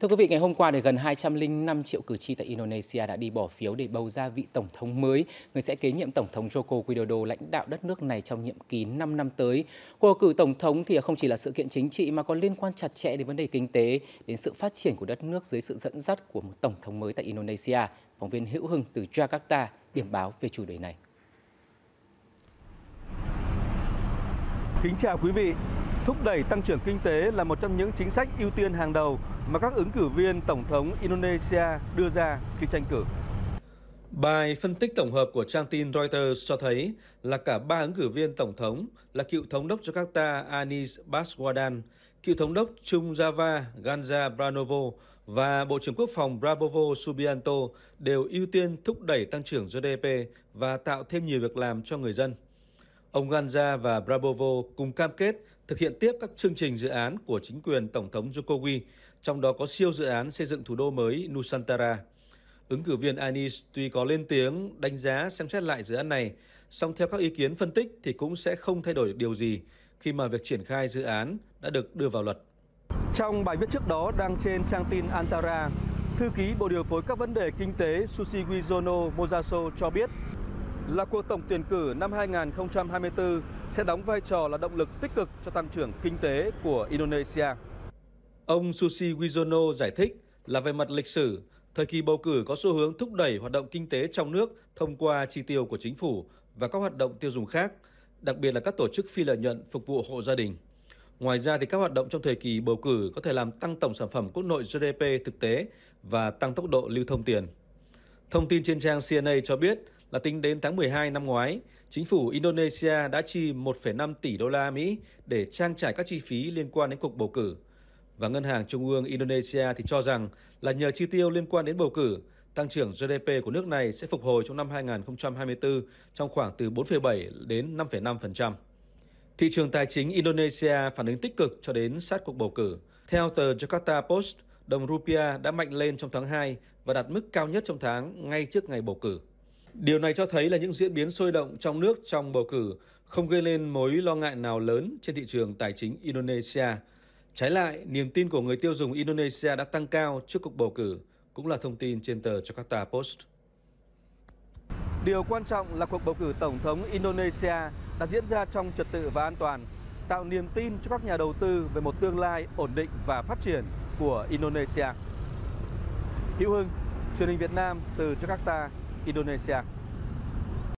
Thưa quý vị, ngày hôm qua thì gần 205 triệu cử tri tại Indonesia đã đi bỏ phiếu để bầu ra vị tổng thống mới, người sẽ kế nhiệm tổng thống Joko Widodo lãnh đạo đất nước này trong nhiệm kỳ 5 năm tới. Cuộc bầu cử tổng thống thì không chỉ là sự kiện chính trị mà còn liên quan chặt chẽ đến vấn đề kinh tế, đến sự phát triển của đất nước dưới sự dẫn dắt của một tổng thống mới tại Indonesia. Phóng viên Hữu Hưng từ Jakarta điểm báo về chủ đề này. Kính chào quý vị, Thúc đẩy tăng trưởng kinh tế là một trong những chính sách ưu tiên hàng đầu mà các ứng cử viên Tổng thống Indonesia đưa ra khi tranh cử. Bài phân tích tổng hợp của trang tin Reuters cho thấy là cả ba ứng cử viên tổng thống là cựu thống đốc Jakarta Anis Baswedan, cựu thống đốc Trung Java Ganja Pranowo và Bộ trưởng Quốc phòng Prabowo Subianto đều ưu tiên thúc đẩy tăng trưởng GDP và tạo thêm nhiều việc làm cho người dân. Ông Ganja và Brabovo cùng cam kết thực hiện tiếp các chương trình dự án của chính quyền Tổng thống Jokowi, trong đó có siêu dự án xây dựng thủ đô mới Nusantara. Ứng cử viên Anis tuy có lên tiếng đánh giá xem xét lại dự án này, song theo các ý kiến phân tích thì cũng sẽ không thay đổi điều gì khi mà việc triển khai dự án đã được đưa vào luật. Trong bài viết trước đó đăng trên trang tin Antara, thư ký Bộ điều phối các vấn đề kinh tế Sushi Wizono Mozaso cho biết là cuộc tổng tuyển cử năm 2024 sẽ đóng vai trò là động lực tích cực cho tăng trưởng kinh tế của Indonesia. Ông Susi Wijono giải thích là về mặt lịch sử, thời kỳ bầu cử có xu hướng thúc đẩy hoạt động kinh tế trong nước thông qua chi tiêu của chính phủ và các hoạt động tiêu dùng khác, đặc biệt là các tổ chức phi lợi nhuận phục vụ hộ gia đình. Ngoài ra thì các hoạt động trong thời kỳ bầu cử có thể làm tăng tổng sản phẩm quốc nội GDP thực tế và tăng tốc độ lưu thông tiền. Thông tin trên trang CNA cho biết là tính đến tháng 12 năm ngoái, chính phủ Indonesia đã chi 1,5 tỷ đô la Mỹ để trang trải các chi phí liên quan đến cuộc bầu cử. Và Ngân hàng Trung ương Indonesia thì cho rằng là nhờ chi tiêu liên quan đến bầu cử, tăng trưởng GDP của nước này sẽ phục hồi trong năm 2024 trong khoảng từ 4,7 đến 5,5%. Thị trường tài chính Indonesia phản ứng tích cực cho đến sát cuộc bầu cử. Theo tờ Jakarta Post, đồng rupia đã mạnh lên trong tháng 2 và đạt mức cao nhất trong tháng ngay trước ngày bầu cử. Điều này cho thấy là những diễn biến sôi động trong nước trong bầu cử không gây lên mối lo ngại nào lớn trên thị trường tài chính Indonesia. Trái lại, niềm tin của người tiêu dùng Indonesia đã tăng cao trước cuộc bầu cử, cũng là thông tin trên tờ Jakarta Post. Điều quan trọng là cuộc bầu cử tổng thống Indonesia đã diễn ra trong trật tự và an toàn, tạo niềm tin cho các nhà đầu tư về một tương lai ổn định và phát triển của Indonesia. Hữu Hưng, truyền hình Việt Nam từ Jakarta Indonesia.